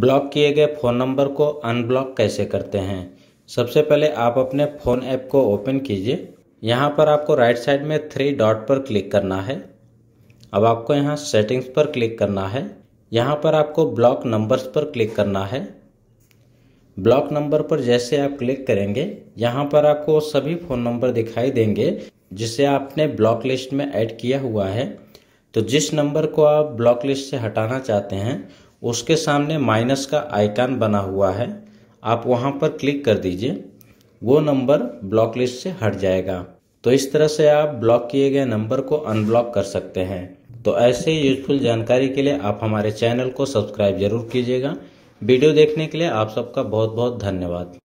block किए गए phone number को अनब्लॉक कैसे करते हैं सबसे पहले आप अपने फ़ोन ऐप को ओपन कीजिए यहाँ पर आपको राइट साइड में थ्री डॉट पर क्लिक करना है अब आपको यहाँ सेटिंग्स पर क्लिक करना है यहाँ पर आपको ब्लॉक नंबर्स पर क्लिक करना है ब्लॉक नंबर पर जैसे आप क्लिक करेंगे यहाँ पर आपको सभी फ़ोन नंबर दिखाई देंगे जिसे आपने ब्लॉक लिस्ट में ऐड किया हुआ है तो जिस नंबर को आप ब्लॉक लिस्ट से हटाना चाहते हैं उसके सामने माइनस का आइकन बना हुआ है आप वहाँ पर क्लिक कर दीजिए वो नंबर ब्लॉक लिस्ट से हट जाएगा तो इस तरह से आप ब्लॉक किए गए नंबर को अनब्लॉक कर सकते हैं तो ऐसे यूजफुल जानकारी के लिए आप हमारे चैनल को सब्सक्राइब जरूर कीजिएगा वीडियो देखने के लिए आप सबका बहुत बहुत धन्यवाद